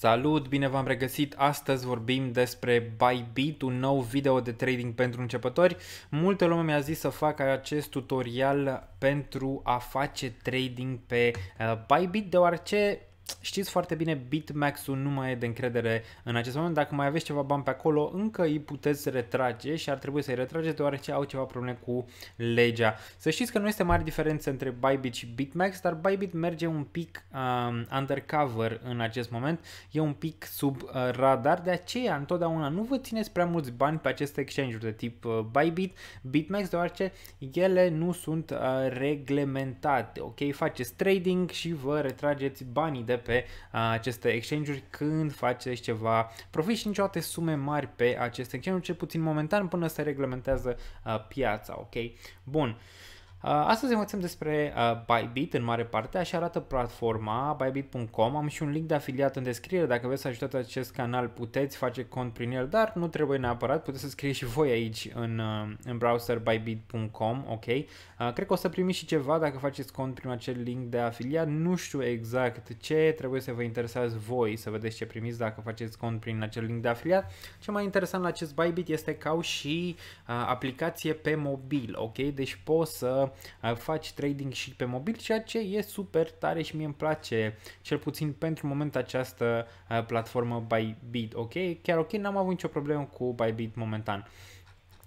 Salut, bine v-am regăsit! Astăzi vorbim despre Bybit, un nou video de trading pentru începători. Multă lume mi-a zis să fac acest tutorial pentru a face trading pe uh, Bybit, deoarece știți foarte bine, Bitmax-ul nu mai e de încredere în acest moment. Dacă mai aveți ceva bani pe acolo, încă îi puteți retrage și ar trebui să-i retrageți deoarece au ceva probleme cu legea. Să știți că nu este mare diferență între Bybit și Bitmax, dar Bybit merge un pic um, undercover în acest moment, e un pic sub uh, radar, de aceea întotdeauna nu vă țineți prea mulți bani pe aceste exchange-uri de tip uh, Bybit, Bitmax, deoarece ele nu sunt uh, reglementate, ok? Faceți trading și vă retrageți banii de pe uh, aceste exchange-uri când faceți ceva profit și niciodată sume mari pe aceste exchange-uri, cel puțin momentan până se reglementează uh, piața, ok? Bun. Uh, astăzi învățăm despre uh, Bybit în mare parte, așa arată platforma bybit.com. Am și un link de afiliat în descriere, dacă vreți să ajutați acest canal puteți face cont prin el, dar nu trebuie neapărat, puteți să scrieți și voi aici în, uh, în browser bybit.com, ok? Cred că o să primiți și ceva dacă faceți cont prin acel link de afiliat, nu știu exact ce, trebuie să vă interesați voi să vedeți ce primiți dacă faceți cont prin acel link de afiliat. Ce mai interesant la acest Bybit este că au și aplicație pe mobil, ok? Deci poți să faci trading și pe mobil, ceea ce e super tare și mie îmi place, cel puțin pentru moment această platformă Bybit, ok? Chiar ok, n-am avut nicio problemă cu Bybit momentan.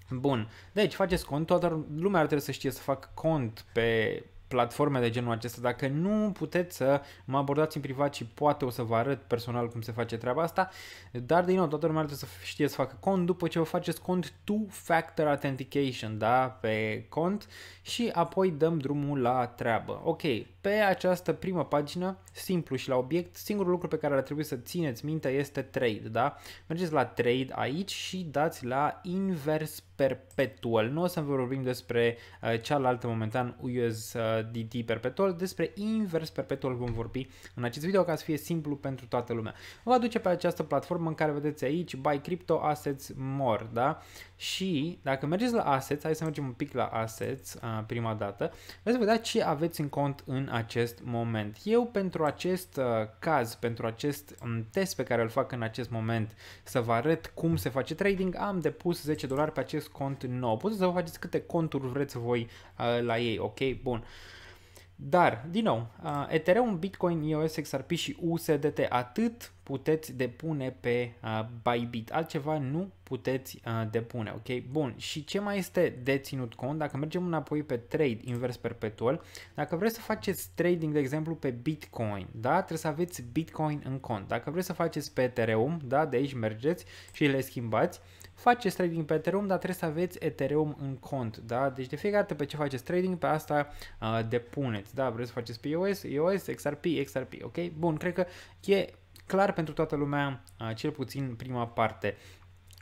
Bun, deci faceți cont, toată lumea ar trebui să știe să fac cont pe platforme de genul acesta. Dacă nu puteți să mă abordați în privat și poate o să vă arăt personal cum se face treaba asta, dar din nou, toată lumea trebuie să știe să facă cont după ce vă faceți cont two-factor authentication, da, pe cont și apoi dăm drumul la treabă. Ok, pe această primă pagină, simplu și la obiect, singurul lucru pe care ar trebui să țineți minte este trade, da? Mergeți la trade aici și dați la invers perpetual. Nu o să vă vorbim despre uh, cealaltă momentan USDT perpetual, despre invers perpetual vom vorbi în acest video ca să fie simplu pentru toată lumea. Vă aduce pe această platformă în care vedeți aici buy crypto assets more, da? Și dacă mergeți la assets, hai să mergem un pic la assets uh, prima dată, veți vedea ce aveți în cont în acest moment. Eu pentru acest uh, caz, pentru acest um, test pe care îl fac în acest moment, să vă arăt cum se face trading, am depus 10 dolari pe acest cont nou. Puteți să vă faceți câte conturi vreți voi uh, la ei, ok? Bun. Uh, dar, din nou, uh, Ethereum, Bitcoin, EOS, XRP și USDT, atât puteți depune pe uh, Bybit, altceva nu puteți uh, depune, ok? Bun, și ce mai este de ținut cont? Dacă mergem înapoi pe trade invers perpetual, dacă vreți să faceți trading, de exemplu, pe Bitcoin, da? Trebuie să aveți Bitcoin în cont. Dacă vreți să faceți pe Ethereum, da? De aici mergeți și le schimbați, uh, faceți trading pe Ethereum, dar trebuie să aveți Ethereum în cont, da? Deci de fiecare dată pe ce faceți trading, pe asta uh, depuneți, da? Vreți să faceți pe EOS, EOS, XRP, XRP, ok? Bun, cred că e clar pentru toată lumea, uh, cel puțin prima parte.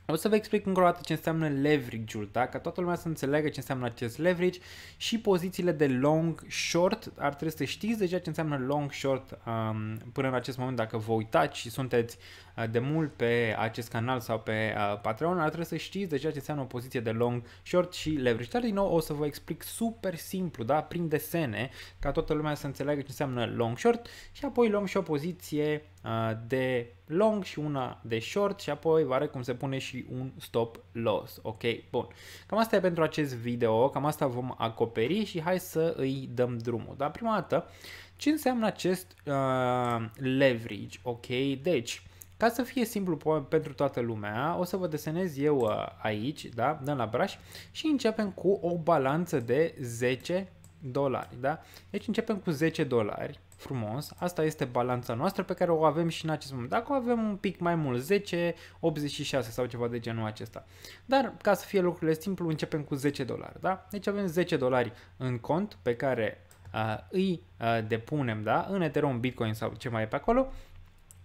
O să vă explic încă o dată ce înseamnă leverage-ul, da? ca toată lumea să înțeleagă ce înseamnă acest leverage și pozițiile de long-short, ar trebui să știți deja ce înseamnă long-short um, până în acest moment dacă vă uitați și sunteți uh, de mult pe acest canal sau pe uh, Patreon, ar trebui să știți deja ce înseamnă o poziție de long-short și leverage. Dar din nou o să vă explic super simplu, da? prin desene, ca toată lumea să înțeleagă ce înseamnă long-short și apoi luăm și o poziție Ah, de long și una de short și apoi arăt cum se pune și un stop loss, ok? Bun, cam asta e pentru acest video, cam asta vom acoperi și hai să îi dăm drumul. Dar prima dată, ce înseamnă acest uh, leverage, ok? Deci, ca să fie simplu pentru toată lumea, o să vă desenez eu ah, aici, da? Dăm la braș și începem cu o balanță de 10 dolari, da? Deci începem cu 10 dolari, frumos. Asta este balanța noastră pe care o avem și în acest moment. Dacă o avem un pic mai mult, 10, 86 sau ceva de genul acesta. Dar ca să fie lucrurile simplu, începem cu 10 dolari, da? Deci avem 10 dolari în cont pe care uh, îi uh, depunem, da? În Ethereum, Bitcoin sau ce mai e pe acolo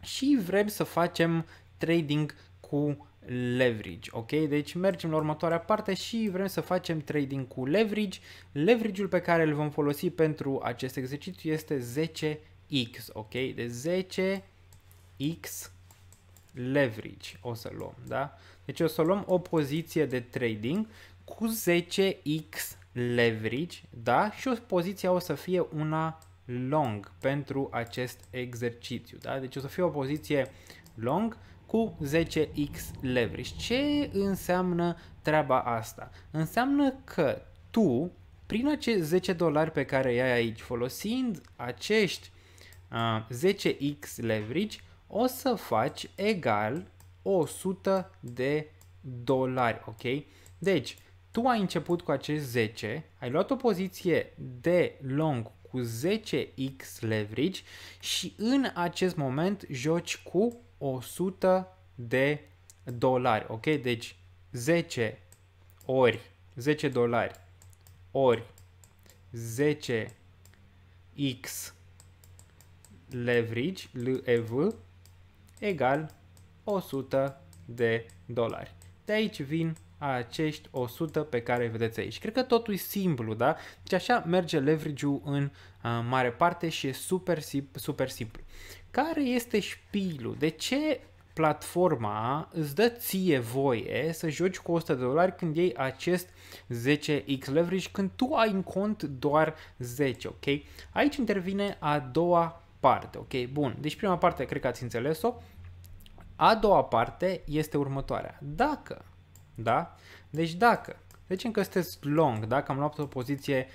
și vrem să facem trading cu leverage, ok? Deci mergem la următoarea parte și vrem să facem trading cu leverage. Leverage-ul pe care îl vom folosi pentru acest exercițiu este 10x, ok? De 10x leverage o să luăm, da? Deci o să luăm o poziție de trading cu 10x leverage, da? Și o poziție o să fie una long pentru acest exercițiu, da? Deci o să fie o poziție long cu 10x leverage. Ce înseamnă treaba asta? Înseamnă că tu, prin acești 10 dolari pe care i ai aici, folosind acești uh, 10x leverage, o să faci egal 100 de dolari, ok? Deci, tu ai început cu acești 10, ai luat o poziție de long cu 10x leverage și în acest moment joci cu 100 de dolari, ok? Deci 10 ori 10 dolari ori 10x leverage, LEV, egal 100 de dolari. De aici vin acești 100 pe care îi vedeți aici. Cred că totul e simplu, da? Deci așa merge leverage-ul în uh, mare parte și e super, super simplu. Care este șpilul? De ce platforma îți dă ție voie să joci cu 100 de dolari când iei acest 10x leverage, când tu ai în cont doar 10, ok? Aici intervine a doua parte, ok? Bun, deci prima parte cred că ați înțeles-o. A doua parte este următoarea. Dacă, da? Deci dacă deci încă sunteți long, dacă am luat o poziție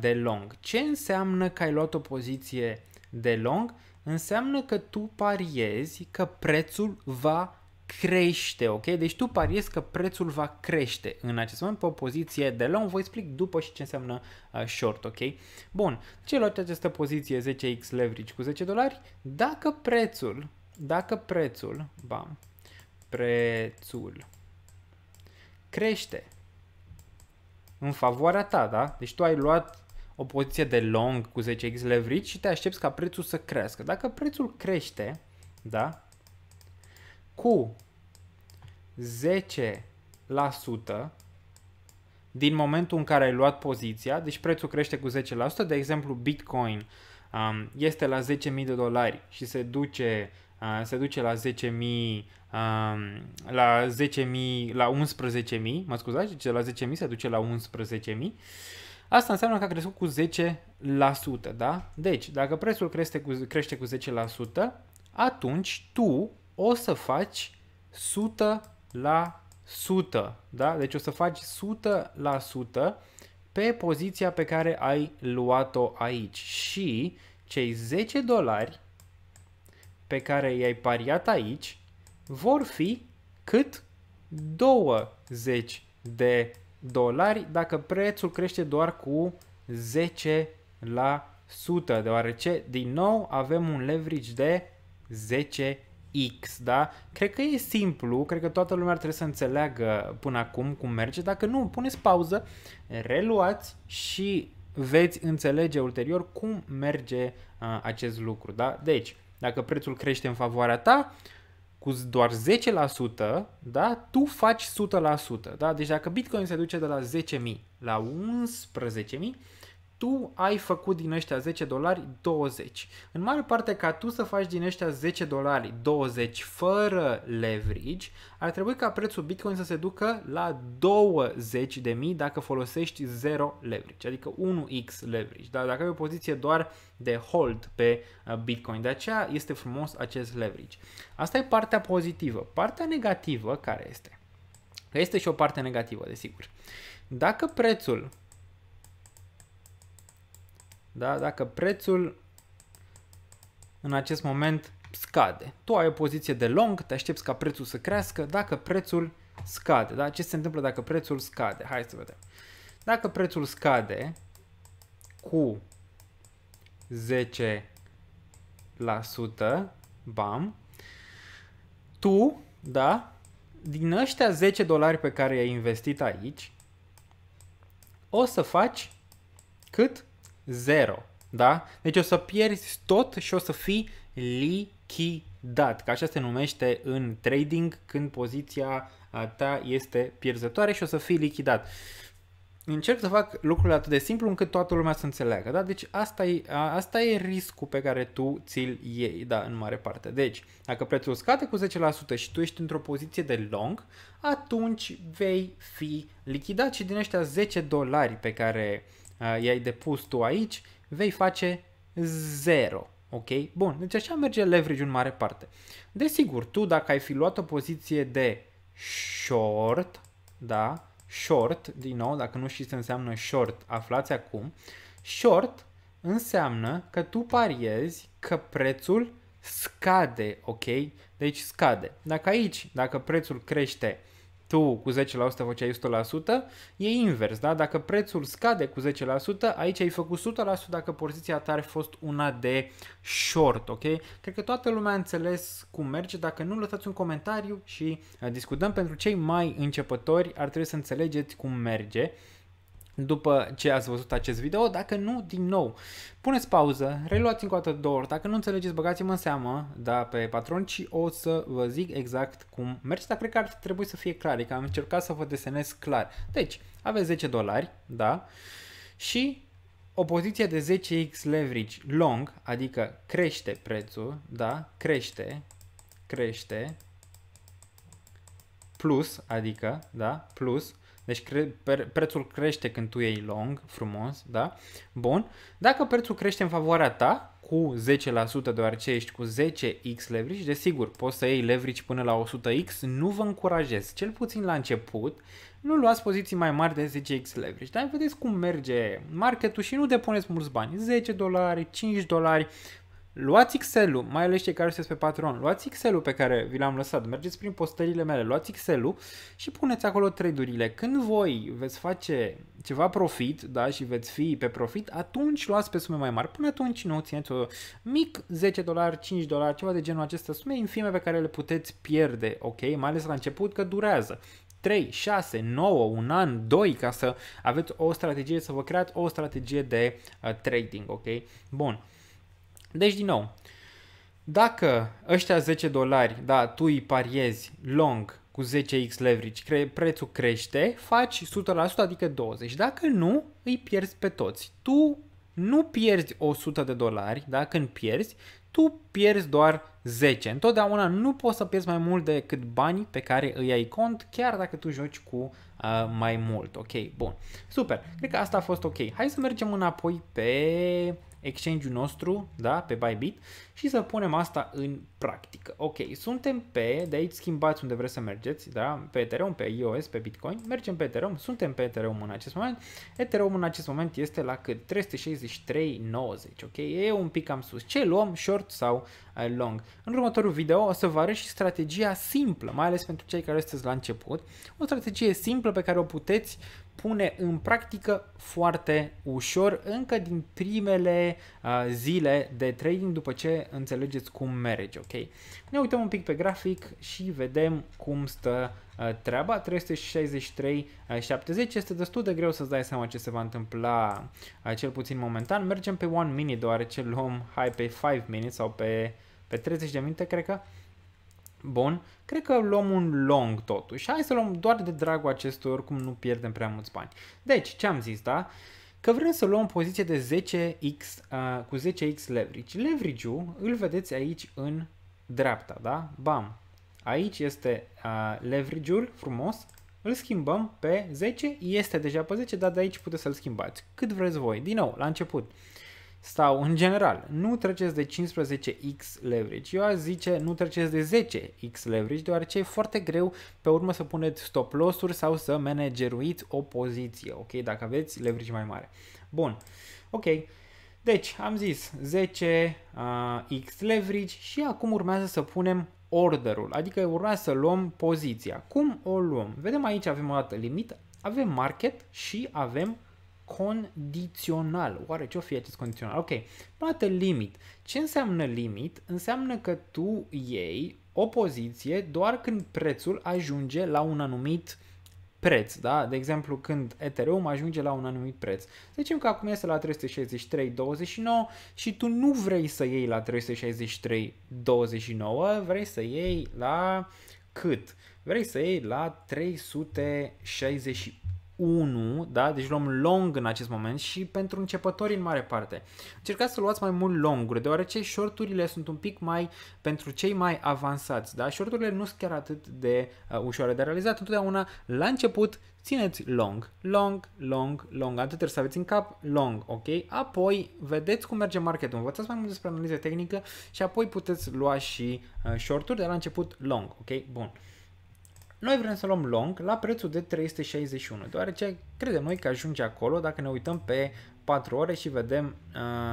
de long. Ce înseamnă că ai luat o poziție de long? înseamnă că tu pariezi că prețul va crește, ok? Deci tu pariezi că prețul va crește în acest moment pe o poziție de long. Vă explic după și ce înseamnă uh, short, ok? Bun, ce luați această poziție 10x leverage cu 10 dolari? Dacă prețul, dacă prețul, bam, prețul crește în favoarea ta, da? Deci tu ai luat o poziție de long cu 10x leverage și te aștepți ca prețul să crească. Dacă prețul crește, da, cu 10% din momentul în care ai luat poziția, deci prețul crește cu 10%, de exemplu Bitcoin um, este la 10.000 de dolari și se duce Uh, se duce la 10.000 um, la 10.000 la 11.000, mă scuzați, deci de la 10.000 se duce la 11.000 Asta înseamnă că a crescut cu 10%, da? Deci, dacă prețul crește cu, crește cu 10%, atunci tu o să faci 100%, da? Deci o să faci 100% pe poziția pe care ai luat-o aici și cei 10 dolari pe care i-ai pariat aici vor fi cât 20 de dolari dacă prețul crește doar cu 10%, deoarece din nou avem un leverage de 10x, da? Cred că e simplu, cred că toată lumea ar trebui să înțeleagă până acum cum merge. Dacă nu, puneți pauză, reluați și veți înțelege ulterior cum merge uh, acest lucru, da? Deci, dacă prețul crește în favoarea ta, uh, cu doar 10%, da, tu faci 100%. Da? Deci dacă Bitcoin se duce de la 10.000 la tu ai făcut din ăștia 10 dolari 20. În mare parte ca tu să faci din ăștia 10 dolari 20 fără leverage, ar trebui ca prețul Bitcoin să se ducă la 20 de mii dacă folosești 0 leverage, adică 1x leverage. Dar dacă ai o poziție doar de hold pe uh, Bitcoin, de aceea este frumos acest leverage. Asta e partea pozitivă. Partea negativă care este? Că este și o parte negativă, desigur. Dacă prețul da? Dacă prețul în acest moment scade. Tu ai o poziție de long, te aștepți ca prețul să crească dacă prețul scade. Da? Ce se întâmplă dacă prețul scade? Hai să vedem. Dacă prețul scade cu 10%, bam, tu, da, din ăștia 10 dolari pe care i-ai investit aici, o să faci cât? 0. Da? Deci o să pierzi tot și o să fii lichidat, că așa se numește în trading când poziția ta este pierzătoare și o să fii lichidat. Încerc să fac lucrurile atât de simplu încât toată lumea să înțeleagă, da? Deci asta e, asta e riscul pe care tu ți-l iei, da, în mare parte. Deci, dacă prețul scade cu 10% și tu ești într-o poziție de long, atunci vei fi lichidat și din ăștia 10 dolari pe care Ah, i-ai depus tu aici, vei face 0. Ok? Bun, deci așa merge leverage în mare parte. Desigur, tu dacă ai fi luat o poziție de short, da, short, din nou, dacă nu știți ce înseamnă short, aflați acum. Short înseamnă că tu pariezi că prețul scade, ok? Deci scade. Dacă aici, dacă prețul crește tu cu 10% făceai 100%, e invers, da? Dacă prețul scade cu 10%, aici ai făcut 100% dacă poziția ta ar fost una de short, ok? Cred că toată lumea a înțeles cum merge, dacă nu lăsați un comentariu și uh, discutăm pentru cei mai începători, ar trebui să înțelegeți cum merge după ce ați văzut acest video. Dacă nu, din nou, puneți pauză, reluați încă o dată două ori. Dacă nu înțelegeți, băgați-mă în seamă da, pe patron și o să vă zic exact cum merge. Dar cred că ar trebui să fie clar, că adică am încercat să vă desenez clar. Deci, aveți 10 dolari, da, și o poziție de 10x leverage long, adică crește prețul, da, crește, crește, plus, adică, da, plus, deci cre- pre- prețul crește când tu iei long, frumos, da? Bun. Dacă prețul crește în favoarea ta cu 10%, deoarece ești cu 10x leverage, desigur, poți să iei leverage până la 100x, nu vă încurajez, cel puțin la început, nu luați poziții mai mari de 10x leverage, dar vedeți cum merge marketul și nu depuneți mulți bani, 10 dolari, 5 dolari, Luați Excel-ul, mai ales cei care sunteți pe Patreon, luați Excel-ul pe care vi l-am lăsat, mergeți prin postările mele, luați Excel-ul și puneți acolo trade-urile. Când voi veți face ceva profit, da, și veți fi pe profit, atunci luați pe sume mai mari. Până atunci nu, țineți-o mic, 10 dolari, 5 dolari, ceva de genul acesta, sume infime pe care le puteți pierde, ok? Mai ales la început că durează. 3, 6, 9, un an, 2 ca să aveți o strategie, să vă creați o strategie de uh, trading, ok? Bun. Deci, din nou, dacă ăștia 10 dolari, da, tu îi pariezi long cu 10x leverage, cre- prețul crește, faci 100%, adică 20. Dacă nu, îi pierzi pe toți. Tu nu pierzi 100 de dolari, da, când pierzi, tu pierzi doar 10. Întotdeauna nu poți să pierzi mai mult decât banii pe care îi ai cont, chiar dacă tu joci cu uh, mai mult. Ok, bun. Super. Cred că asta a fost ok. Hai să mergem înapoi pe exchange-ul nostru da, pe Bybit și să punem asta în practică. Ok, suntem pe, de aici schimbați unde vreți să mergeți, da, pe Ethereum, pe iOS, pe Bitcoin, mergem pe Ethereum, suntem pe Ethereum în acest moment, Ethereum în acest moment este la cât? 363,90, ok, e un pic cam sus. Ce luăm, short sau eh, long? În următorul video o să vă arăt și strategia simplă, mai ales pentru cei care sunteți la început, o strategie simplă pe care o puteți pune în practică foarte ușor încă din primele uh, zile de trading după ce înțelegeți cum merge, ok? Ne uităm un pic pe grafic și vedem cum stă uh, treaba, 363,70 uh, este destul de greu să-ți dai seama ce se va întâmpla uh, cel puțin momentan. Mergem pe 1 minute deoarece luăm hai pe 5 minutes sau pe, pe 30 de minute, cred că. Uh, Bun, cred că luăm un long totuși. Hai să luăm doar de dragul acestor, oricum nu pierdem prea mulți bani. Deci, ce am zis, da? Că vrem să luăm poziție de 10x, uh, cu 10x leverage. Leverage-ul îl vedeți aici în dreapta, da? Bam! Aici este uh, leverage-ul, frumos, îl schimbăm pe 10, este deja pe 10, dar de aici puteți să-l schimbați. Cât vreți voi, din nou, la început sau în general, nu treceți de 15x leverage. Eu aș zice nu treceți de 10x leverage, deoarece e foarte greu pe urmă să puneți stop loss-uri sau să manageruiți o poziție, ok? Dacă aveți leverage mai mare. Bun, ok. Deci, am zis 10x uh, leverage și acum urmează să punem orderul, adică urmează să luăm poziția. Cum o luăm? Vedem aici avem o dată limită, avem market și avem condițional. Oare ce o fi acest condițional? Ok, poate limit. Ce înseamnă limit? Înseamnă că tu iei o poziție doar când prețul ajunge la un anumit preț, da? De exemplu, când Ethereum ajunge la un anumit preț. Să zicem că acum este la 363.29 și tu nu vrei să iei la 363.29, vrei să iei la cât? Vrei să iei la 368 1, da? deci luăm long în acest moment și pentru începători în mare parte. Încercați să luați mai mult longuri, deoarece shorturile sunt un pic mai pentru cei mai avansați. Da? Shorturile nu sunt chiar atât de uh, ușoare de realizat. Întotdeauna la început țineți long, long, long, long, atât trebuie să aveți în cap long, ok? Apoi vedeți cum merge marketul, învățați mai mult despre analiză tehnică și apoi puteți lua și uh, shorturi de la început long, ok? Bun. Noi vrem să luăm long la prețul de 361, deoarece credem noi că ajunge acolo dacă ne uităm pe 4 ore și vedem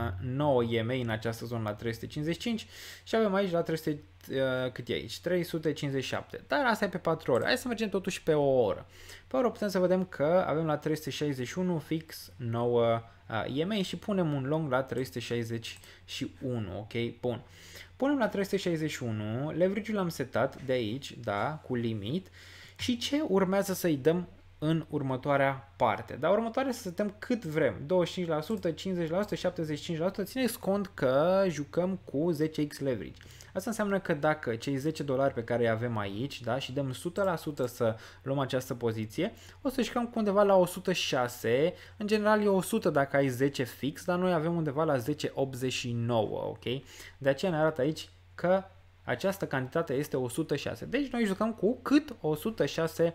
uh, 9 EMA în această zonă la 355 și avem aici la 300, uh, cât e aici? 357. Dar asta e pe 4 ore. Hai să mergem totuși pe o oră. Pe oră putem să vedem că avem la 361 fix 9 uh, EMA și punem un long la 361, ok? Bun. Uh, Punem la 361, leverage-ul l-am setat de aici, da, cu limit, și ce urmează să-i dăm în următoarea parte. Dar următoarea să setăm cât vrem, 25%, 50%, 75%, țineți cont că jucăm cu 10x leverage. Asta înseamnă că dacă cei 10 dolari pe care îi avem aici da, și dăm 100% să luăm această poziție, o să jucăm cu undeva la 106, în general e 100 dacă ai 10 fix, dar noi avem undeva la 10,89, ok? De aceea ne arată aici că această cantitate este 106. Deci noi jucăm cu cât 106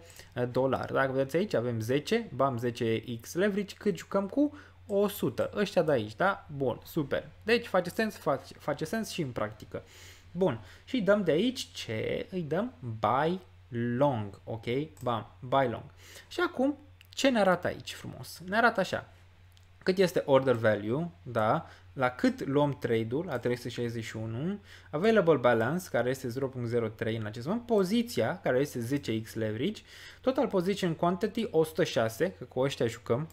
dolari. Dacă vedeți aici avem 10, bam 10x leverage, cât jucăm cu 100. Ăștia de aici, da? Bun, super. Deci face sens, face, face sens și în practică. Bun, și dăm de aici ce? Îi dăm buy long, ok? Bam, buy long. Și acum, ce ne arată aici frumos? Ne arată așa cât este order value, da, la cât luăm trade-ul la 361, available balance, care este 0.03 în acest moment, poziția, care este 10x leverage, total position quantity 106, că cu ăștia jucăm,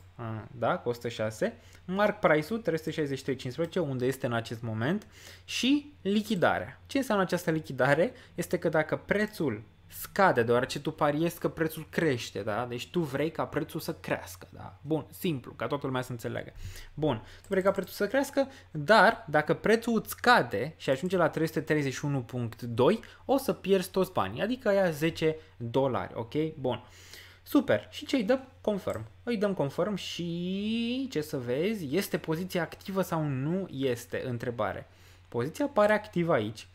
da, cu 106, mark price-ul 363.15, unde este în acest moment, și lichidarea. Ce înseamnă această lichidare? Este că dacă prețul scade, deoarece tu pariezi că prețul crește, da? Deci tu vrei ca prețul să crească, da? Bun, simplu, ca toată lumea să înțeleagă. Bun, tu vrei ca prețul să crească, dar dacă prețul îți scade și ajunge la 331.2, o să pierzi toți banii, adică aia 10 dolari, ok? Bun. Super. Și ce îi dăm? Confirm. Îi dăm confirm și ce să vezi? Este poziția activă sau nu este? Întrebare. Poziția pare activă aici.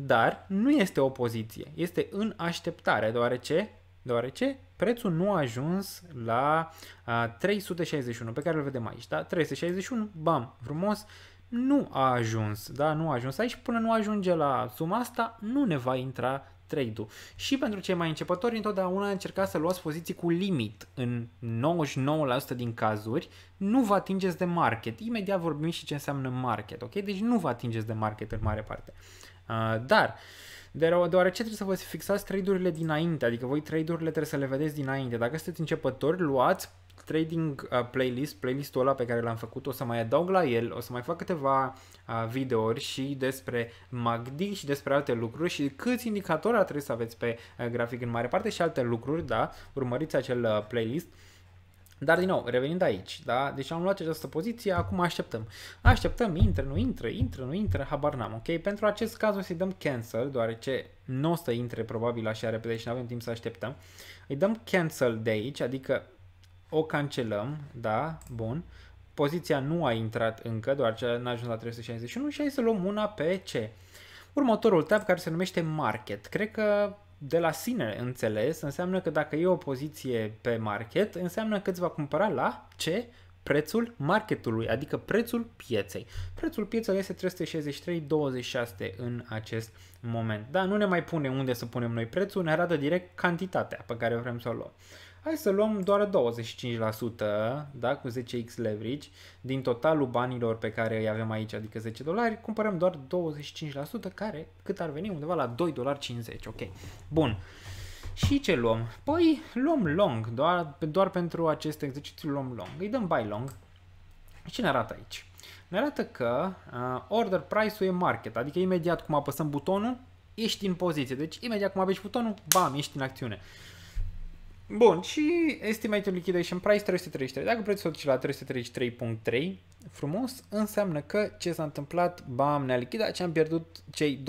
Dar nu este o opoziție, este în așteptare, deoarece, deoarece prețul nu a ajuns la a, 361, pe care îl vedem aici, da? 361, bam, frumos, nu a ajuns, da? Nu a ajuns aici, până nu ajunge la suma asta, nu ne va intra trade-ul. Și pentru cei mai începători, întotdeauna încercați să luați poziții cu limit. În 99% din cazuri, nu vă atingeți de market. Imediat vorbim și ce înseamnă market, ok? Deci nu vă atingeți de market în mare parte. Ah, dar, deoarece trebuie să vă fixați trade-urile dinainte, adică voi trade-urile trebuie să le vedeți dinainte. Dacă sunteți începători, luați trading ah, playlist, playlistul ăla pe care l-am făcut, o să mai adaug la el, o să mai fac câteva ah, videouri și despre MACD și despre alte lucruri și câți indicatori trebuie să aveți pe grafic în mare parte și alte lucruri, da, urmăriți acel playlist dar, din nou, revenind aici, da? Deci am luat această poziție, acum așteptăm. Așteptăm, intră, nu intră, intră, nu intră, habar n-am, ok? Pentru acest caz o să-i dăm cancel, deoarece nu o să intre probabil așa repede și nu avem timp să așteptăm. Îi dăm cancel de aici, adică o cancelăm, da? Bun. Poziția nu a intrat încă, deoarece n-a ajuns la 361 și hai să luăm una pe ce. Următorul tab care se numește Market. Cred că de la sine înțeles înseamnă că dacă e o poziție pe market, înseamnă că îți va cumpăra la ce? Prețul marketului, adică prețul pieței. Prețul pieței este 363,26 în acest moment. Da, nu ne mai pune unde să punem noi prețul, ne arată direct cantitatea pe care vrem să o luăm hai să luăm doar 25%, da, cu 10x leverage, din totalul banilor pe care îi avem aici, adică 10 dolari, cumpărăm doar 25%, care cât ar veni undeva la 2,50 dolari, ok. Bun. Și ce luăm? Păi luăm long, doar, doar pentru acest exercițiu luăm long. Îi dăm buy long. Ce ne arată aici? Ne arată că uh, order price-ul e market, adică imediat cum apăsăm butonul, ești în poziție. Deci imediat cum apeși butonul, bam, ești în acțiune. Bun, și estimated liquidation price 333. Dacă prețul duce la 333.3, frumos, înseamnă că ce s-a întâmplat, bam, ne-a lichidat și am pierdut cei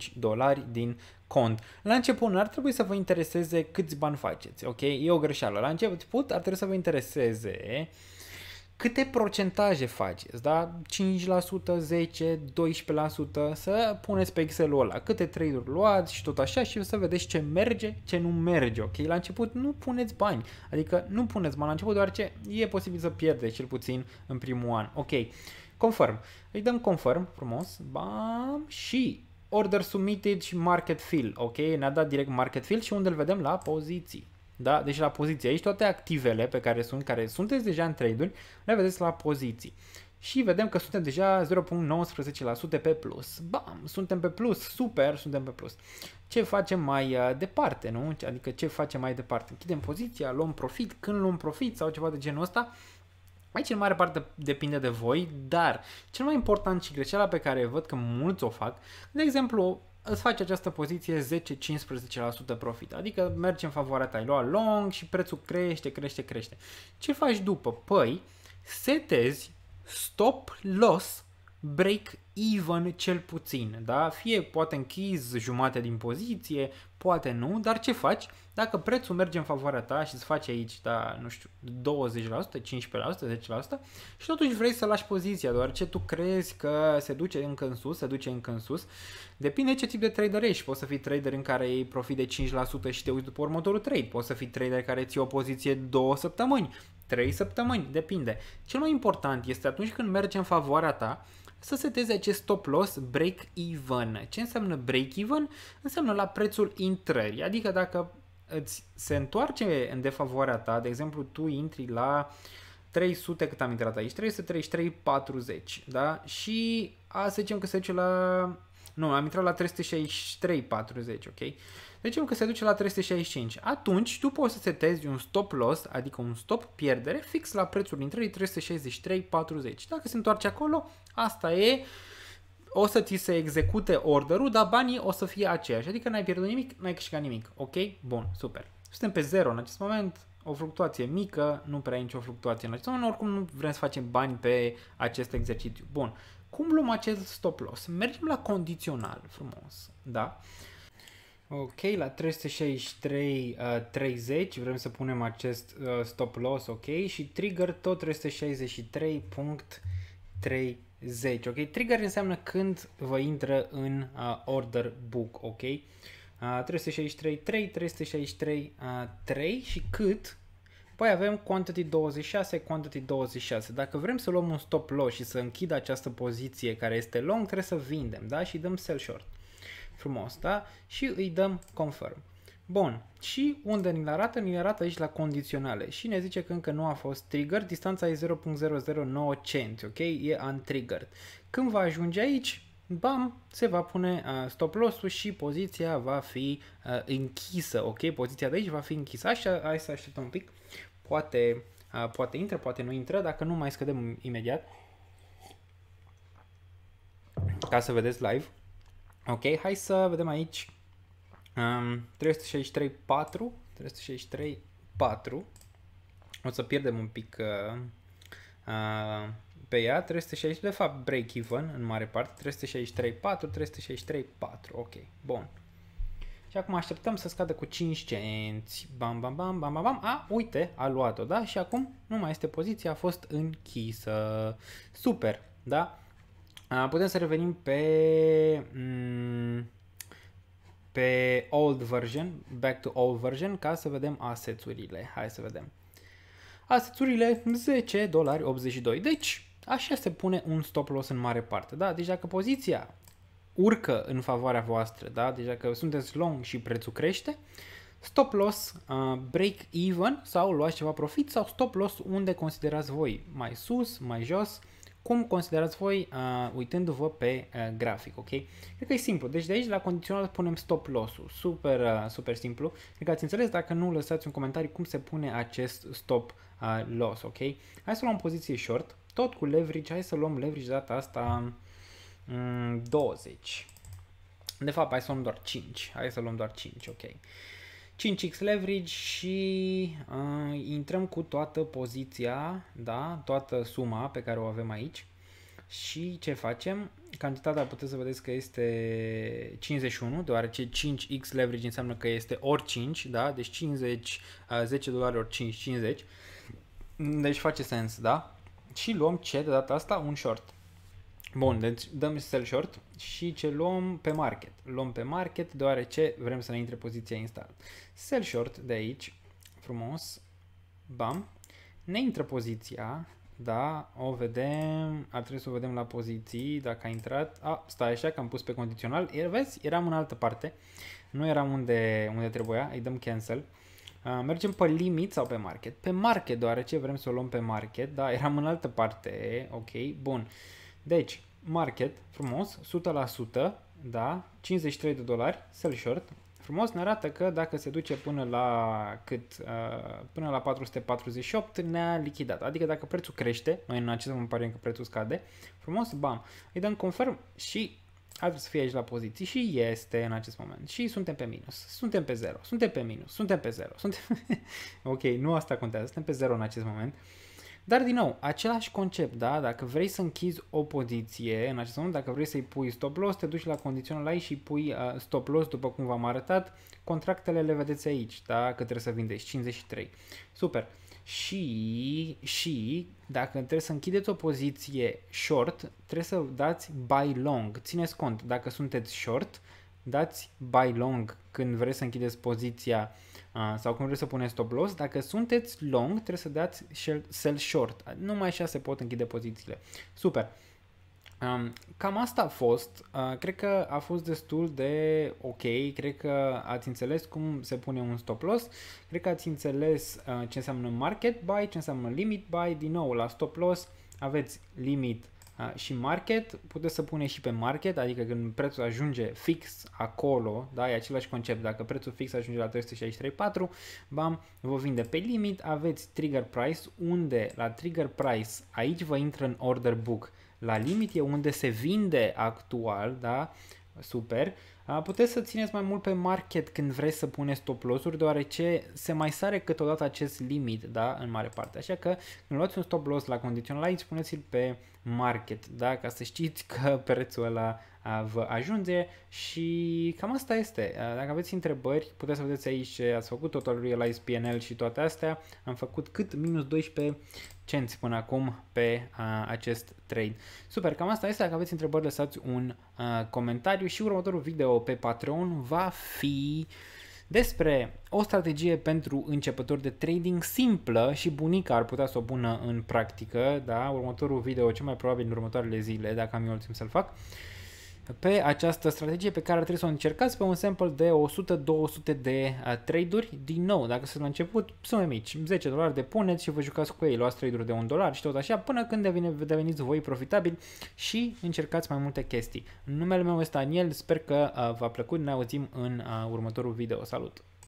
2.5 dolari din cont. La început nu ar trebui să vă intereseze câți bani faceți, ok? E o greșeală. La început ar trebui să vă intereseze câte procentaje faceți, da? 5%, 10, 12%, să puneți pe Excel-ul ăla câte trade-uri luați și tot așa și să vedeți ce merge, ce nu merge, ok? La început nu puneți bani, adică nu puneți bani la început, doar ce e posibil să pierdeți cel puțin în primul an, ok? Confirm, îi dăm confirm, frumos, bam, și order submitted și market fill, ok? Ne-a dat direct market fill și unde îl vedem? La poziții. Da? Deci la poziții. Aici toate activele pe care sunt, care sunteți deja în trade-uri, le vedeți la poziții. Și vedem că suntem deja 0.19% pe plus. Bam! Suntem pe plus! Super! Suntem pe plus! Ce facem mai uh, departe, nu? Adică ce facem mai departe? Închidem poziția, luăm profit, când luăm profit sau ceva de genul ăsta? Aici în mare parte depinde de voi, dar cel mai important și greșeala pe care văd că mulți o fac, de exemplu, îți face această poziție 10-15% profit, adică merge în favoarea ta, ai luat long și prețul crește, crește, crește. Ce faci după? Păi, setezi stop loss break even cel puțin, da? Fie poate închizi jumate din poziție, Poate nu, dar ce faci? Dacă prețul merge în favoarea ta și îți faci aici, da, nu știu, 20%, 15%, 10% și totuși vrei să lași poziția, doar ce tu crezi că se duce încă în sus, se duce încă în sus, depinde ce tip de trader ești. Poți să fii trader în care iei profit de 5% și te uiți după următorul trade, poți să fii trader care ții o poziție 2 săptămâni, 3 săptămâni, depinde. Cel mai important este atunci când merge în favoarea ta să setezi acest stop loss break-even. Ce înseamnă break-even? Înseamnă la prețul intrării, adică dacă îți se întoarce în defavoarea ta, de exemplu tu intri la 300 cât am intrat aici, 333,40, da? Și a, să zicem că se duce la... Nu, am intrat la 363,40, ok? zicem deci că se duce la 365, atunci tu poți să setezi un stop loss, adică un stop pierdere, fix la prețul intrării 363,40. Dacă se întoarce acolo, asta e, o să ți se execute orderul, dar banii o să fie aceiași, adică n-ai pierdut nimic, n-ai câștigat nimic, ok? Bun, super. Suntem pe zero în acest moment, o fluctuație mică, nu prea nicio fluctuație în acest moment, oricum nu vrem să facem bani pe acest exercițiu. Bun, cum luăm acest stop loss? Mergem la condițional, frumos, da? Uh, Ok, la 363, uh, 30 vrem să punem acest uh, stop loss, ok, și trigger tot 363.30. Ok, trigger înseamnă când vă intră în uh, order book, ok? Uh, 363, 3, 363, uh, 3 și cât? Păi avem quantity 26, quantity 26. Dacă vrem să luăm un stop loss și să închid această poziție care este long, trebuie să vindem, da? Și dăm sell short frumos, da? Și îi dăm confirm. Bun, și unde ni-l arată? Ni-l arată aici la condiționale și ne zice că încă nu a fost trigger, distanța e 0.009 cent. ok? E untriggered. Când va ajunge aici, bam, se va pune uh, stop loss-ul și poziția va fi uh, închisă, ok? Poziția de aici va fi închisă. Așa, hai să așteptăm un pic. Poate, uh, poate intră, poate nu intră, dacă nu mai scădem imediat. Ca să vedeți live. Ok, hai să vedem aici um, 363.4 363.4 O să pierdem un pic uh, uh, pe ea 360, de fapt break-even în mare parte 363.4, 363.4 Ok, bun și acum așteptăm să scadă cu 5 cenți. Bam, bam, bam, bam, bam, bam. A, uite, a luat-o, da? Și acum nu mai este poziția, a fost închisă. Super, da? Ah, putem să revenim pe, mm, pe old version, back to old version, ca să vedem asețurile. Hai să vedem. Asețurile 10 dolari 82. Deci, așa se pune un stop loss în mare parte. Da? Deci dacă poziția urcă în favoarea voastră, da? deci dacă sunteți long și prețul crește, stop loss, uh, break even sau luați ceva profit sau stop loss unde considerați voi, mai sus, mai jos, uh, cum considerați voi uh, uitându-vă pe uh, grafic, ok? Cred că e simplu. Deci de aici la condițional punem stop loss-ul. Super, uh, super simplu. Cred că ați înțeles. Dacă nu, lăsați un comentariu cum se pune acest stop uh, loss, ok? Hai să luăm poziție short. Tot cu leverage. Hai să luăm leverage data asta um, mm, 20. De fapt, hai să luăm doar 5. Hai să luăm doar 5, ok? 5x leverage și uh, intrăm cu toată poziția, da, toată suma pe care o avem aici și ce facem? Cantitatea puteți să vedeți că este 51, deoarece 5x leverage înseamnă că este ori 5, da? Deci 50, uh, 10 dolari ori 5, 50. Deci face sens, da? Și luăm ce de data asta? Un short. Bun, deci dăm sell short și ce luăm pe market. Luăm pe market deoarece vrem să ne intre poziția install. Sell short de aici, frumos, bam, ne intră poziția, da, o vedem, ar trebui să o vedem la poziții, dacă a intrat, a, stai așa că am pus pe condițional, vezi, eram în altă parte, nu eram unde, unde trebuia, îi dăm cancel. mergem pe limit sau pe market? Pe market, deoarece vrem să o luăm pe market, da, eram în altă parte, ok, bun. Deci, market, frumos, 100%, da, 53 de dolari, sell short, frumos ne arată că dacă se duce până la cât, uh, până la 448 ne-a lichidat. Adică dacă prețul crește, noi în acest moment pare că prețul scade, frumos, bam, îi dăm confirm și ar trebui să fie aici la poziții și este în acest moment. Și suntem pe minus, suntem pe 0, suntem pe minus, suntem pe 0, suntem... ok, nu asta contează, suntem pe 0 în acest moment. Uh, dar, din nou, același concept, da? Dacă vrei să închizi o poziție în acest moment, dacă vrei să-i pui stop loss, te duci la condițional ai și pui uh, stop loss, după cum v-am arătat. Contractele le vedeți aici, da? Că trebuie să vindeți 53. Super. Și, și dacă trebuie să închideți o poziție short, trebuie să dați buy long. Țineți cont, dacă sunteți short, dați buy long când vreți să închideți poziția uh, Ah, sau cum vreți să puneți stop loss. Dacă sunteți long, trebuie să dați sell short. Numai așa se pot închide pozițiile. Super! Um, cam asta a fost. Uh, cred că a fost destul de ok. Cred că ați înțeles cum se pune un stop loss. Cred că ați înțeles uh, ce înseamnă market buy, ce înseamnă limit buy. Din nou, la stop loss aveți limit și market, puteți să pune și pe market, adică când prețul ajunge fix acolo, da, e același concept, dacă prețul fix ajunge la 363.4, bam, vă vinde pe limit, aveți trigger price, unde la trigger price, aici vă intră în order book, la limit e unde se vinde actual, da, super, Puteți să țineți mai mult pe market când vreți să puneți stop loss-uri, deoarece se mai sare câteodată acest limit, da, în mare parte. Așa că când luați un stop loss la condițional aici, puneți-l pe market, da? ca să știți că prețul ăla vă ajunge și cam asta este. Dacă aveți întrebări, puteți să vedeți aici ce ați făcut, total realize PNL și toate astea. Am făcut cât minus 12 cenți până acum pe a, acest trade. Super, cam asta este. Dacă aveți întrebări, lăsați un a, comentariu și următorul video pe Patreon va fi despre o strategie pentru începători de trading simplă și bunica ar putea să o pună în practică, da? Următorul video, cel mai probabil în următoarele zile, dacă am eu timp să-l fac. Uh, pe această strategie pe care trebuie să o încercați pe un sample de 100-200 de trade-uri. Din nou, dacă sunt la început, sume mici, 10 dolari depuneți și vă jucați cu ei, luați trade-uri de 1 dolar și tot așa, până când deveniți voi profitabili și încercați mai multe chestii. Numele meu este Daniel, sper că v-a plăcut, ne auzim în următorul video. Salut!